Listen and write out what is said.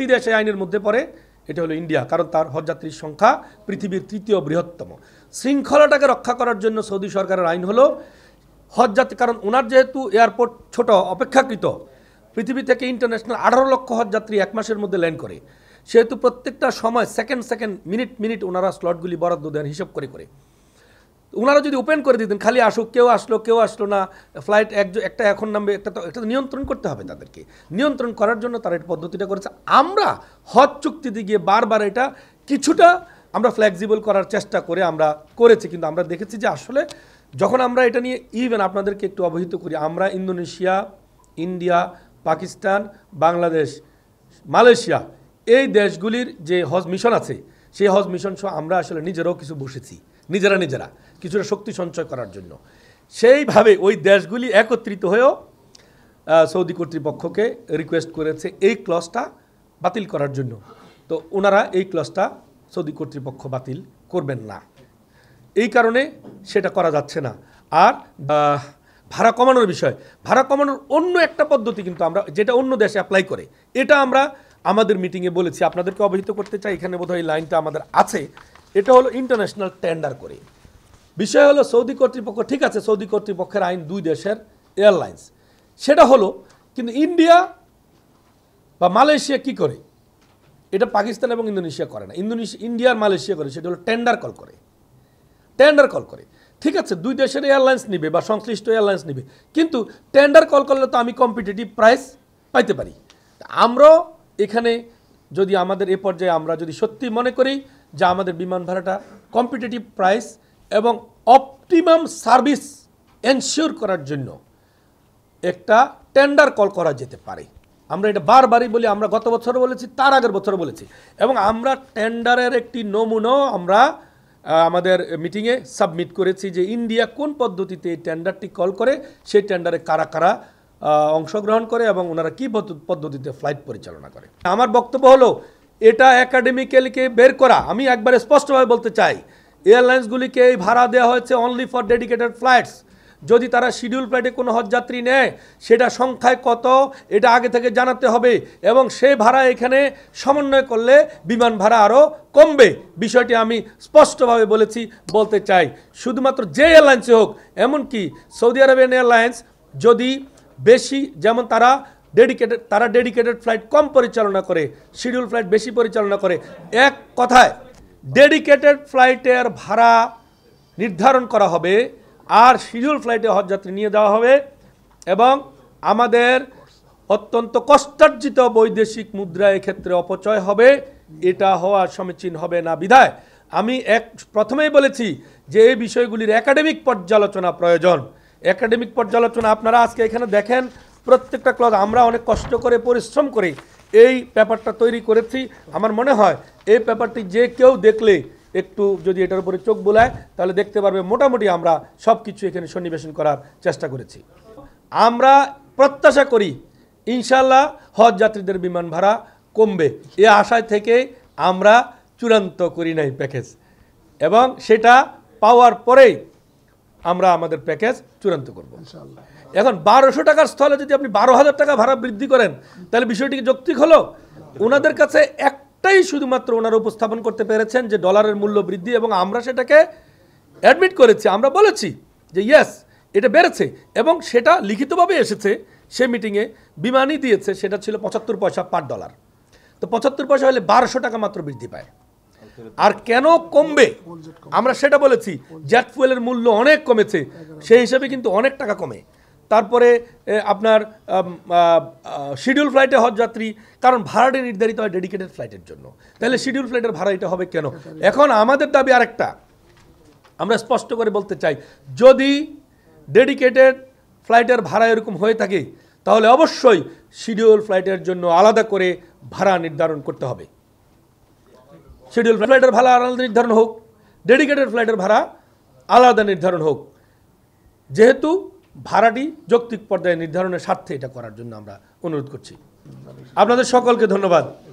একটি দেশ এই আইনের মধ্যে পড়ে এটা হলো ইন্ডিয়া কারণ তার হজযাত্রীর সংখ্যা পৃথিবীর তৃতীয় বৃহত্তম শৃঙ্খলাটাকে রক্ষা করার জন্য সৌদি সরকারের আইন হলো হজযাত্রী কারণ ওনার যেহেতু এয়ারপোর্ট ছোট অপেক্ষাকৃত পৃথিবী থেকে ইন্টারন্যাশনাল আঠারো লক্ষ হজযাত্রী এক মাসের মধ্যে ল্যান্ড করে সেহেতু প্রত্যেকটা সময় সেকেন্ড সেকেন্ড মিনিট মিনিট ওনারা স্লটগুলি বরাদ্দ দেন হিসাব করে করে ওনারা যদি ওপেন করে দিতেন খালি আসুক কেউ আসলো কেউ আসলো না ফ্লাইট এক একটা এখন নামবে একটা তো একটা নিয়ন্ত্রণ করতে হবে তাদেরকে নিয়ন্ত্রণ করার জন্য তারা এই পদ্ধতিটা করেছে আমরা হজ চুক্তিতে গিয়ে বারবার এটা কিছুটা আমরা ফ্লেক্সিবল করার চেষ্টা করে আমরা করেছি কিন্তু আমরা দেখেছি যে আসলে যখন আমরা এটা নিয়ে ইভেন আপনাদেরকে একটু অবহিত করি আমরা Indonesia India Pakistan Bangladesh Malaysia এই দেশগুলির যে হজ মিশন আছে সেই হজ মিশন সহ আমরা আসলে নিজেরাও কিছু বসেছি নিজেরা নিজেরা কিছুটা শক্তি সঞ্চয় করার জন্য সেইভাবে ওই দেশগুলি একত্রিত হয়েও সৌদি কর্তৃপক্ষকে রিকোয়েস্ট করেছে এই ক্লসটা বাতিল করার জন্য তো ওনারা এই ক্লসটা সৌদি কর্তৃপক্ষ বাতিল করবেন না এই কারণে সেটা করা যাচ্ছে না আর ভাড়া কমানোর বিষয় ভাড়া কমানোর অন্য একটা পদ্ধতি কিন্তু আমরা যেটা অন্য দেশে অ্যাপ্লাই করে এটা আমরা আমাদের মিটিংয়ে বলেছি আপনাদেরকে অবহিত করতে চাই এখানে বোধহয় লাইনটা আমাদের আছে এটা হলো ইন্টারন্যাশনাল টেন্ডার করে বিষয় হলো সৌদি কর্তৃপক্ষ ঠিক আছে সৌদি কর্তৃপক্ষের আইন দুই দেশের এয়ারলাইন্স সেটা হলো কিন্তু ইন্ডিয়া বা মালয়েশিয়া কি করে এটা পাকিস্তান এবং ইন্দোনেশিয়া করে না ইন্দোনেশিয়া ইন্ডিয়ার মালয়েশিয়া করে সেটা হলো টেন্ডার কল করে টেন্ডার কল করে ঠিক আছে দুই দেশের এয়ারলাইন্স নিবে বা সংশ্লিষ্ট এয়ারলাইন্স নিবে কিন্তু টেন্ডার কল করলে তো আমি কম্পিটিটিভ প্রাইস পাইতে পারি আমরাও এখানে যদি আমাদের এ পর্যায়ে আমরা যদি সত্যি মনে করি যা আমাদের বিমান ভাড়াটা কম্পিটিটিভ প্রাইস এবং অপটিমাম সার্ভিস এনশিওর করার জন্য একটা টেন্ডার কল করা যেতে পারে আমরা এটা বারবারই বলি আমরা গত বছর বলেছি তার আগের বছর বলেছি এবং আমরা টেন্ডারের একটি নমুনাও আমরা আমাদের মিটিংয়ে সাবমিট করেছি যে ইন্ডিয়া কোন পদ্ধতিতে এই টেন্ডারটি কল করে সেই টেন্ডারে কারা কারা অংশগ্রহণ করে এবং ওনারা কী পদ্ধতিতে ফ্লাইট পরিচালনা করে আমার বক্তব্য হলো এটা অ্যাকাডেমিক্যালিকে বের করা আমি একবারে স্পষ্টভাবে বলতে চাই এয়ারলাইন্সগুলিকে এই ভাড়া দেওয়া হয়েছে অনলি ফর ডেডিকেটেড ফ্লাইটস যদি তারা শিডিউল ফ্লাইটে কোনো হজযাত্রী নেয় সেটা সংখ্যায় কত এটা আগে থেকে জানাতে হবে এবং সেই ভাড়া এখানে সমন্বয় করলে বিমান ভাড়া আরও কমবে বিষয়টি আমি স্পষ্টভাবে বলেছি বলতে চাই শুধুমাত্র যে এয়ারলাইন্সে হোক এমনকি সৌদি আরবিয়ান এয়ারলাইন্স যদি বেশি যেমন তারা ডেডিকেটেড তারা ডেডিকেটেড ফ্লাইট কম পরিচালনা করে শিডিউল ফ্লাইট বেশি পরিচালনা করে এক কথায় ডেডিকেটেড ফ্লাইটের ভাড়া নির্ধারণ করা হবে আর শিডিউল ফ্লাইটে হজযাত্রী নিয়ে যাওয়া হবে এবং আমাদের অত্যন্ত কষ্টার্জিত বৈদেশিক মুদ্রা ক্ষেত্রে অপচয় হবে এটা হওয়া সমীচীন হবে না বিধায় আমি এক প্রথমেই বলেছি যে এই বিষয়গুলির একাডেমিক পর্যালোচনা প্রয়োজন একাডেমিক পর্যালোচনা আপনারা আজকে এখানে দেখেন প্রত্যেকটা ক্লজ আমরা অনেক কষ্ট করে পরিশ্রম করে এই পেপারটা তৈরি করেছি আমার মনে হয় এই পেপারটি যে কেউ দেখলে একটু যদি এটার উপরে চোখ বোলায় তাহলে দেখতে পারবে মোটামুটি আমরা সব কিছু এখানে সন্নিবেশন করার চেষ্টা করেছি আমরা প্রত্যাশা করি ইনশাল্লাহ হজ যাত্রীদের বিমান ভাড়া কমবে এ আশায় থেকে আমরা চূড়ান্ত করি নাই প্যাকেজ এবং সেটা পাওয়ার পরেই আমরা আমাদের প্যাকেজ চূড়ান্ত করব এখন বারোশো টাকার স্থলে যদি আপনি বারো হাজার টাকা ভাড়া বৃদ্ধি করেন তাহলে বিষয়টি যৌক্তিক হলো ওনাদের কাছে একটাই শুধুমাত্র ওনারা উপস্থাপন করতে পেরেছেন যে ডলারের মূল্য বৃদ্ধি এবং আমরা সেটাকে অ্যাডমিট করেছি আমরা বলেছি যে ইয়েস এটা বেড়েছে এবং সেটা লিখিতভাবে এসেছে সে মিটিংয়ে বিমানই দিয়েছে সেটা ছিল পঁচাত্তর পয়সা পার ডলার তো পঁচাত্তর পয়সা হলে বারোশো টাকা মাত্র বৃদ্ধি পায় আর কেন কমবে আমরা সেটা বলেছি জ্যাট ফুয়েলের মূল্য অনেক কমেছে সেই হিসাবে কিন্তু অনেক টাকা কমে তারপরে আপনার শিডিউল ফ্লাইটে হজ যাত্রী কারণ ভাড়াটি নির্ধারিত হয় ডেডিকেটেড ফ্লাইটের জন্য তাহলে শিডিউল ফ্লাইটের ভাড়া এটা হবে কেন এখন আমাদের দাবি আরেকটা আমরা স্পষ্ট করে বলতে চাই যদি ডেডিকেটেড ফ্লাইটের ভাড়া এরকম হয়ে থাকে তাহলে অবশ্যই শিডিউল ফ্লাইটের জন্য আলাদা করে ভাড়া নির্ধারণ করতে হবে শিডিউল ফ্লাইটের ভাড়া আলাদা নির্ধারণ হোক ডেডিকেটেড ফ্লাইটের ভাড়া আলাদা নির্ধারণ হোক যেহেতু ভাড়াটি যৌক্তিক পর্যায়ে নির্ধারণের স্বার্থে এটা করার জন্য আমরা অনুরোধ করছি আপনাদের সকলকে ধন্যবাদ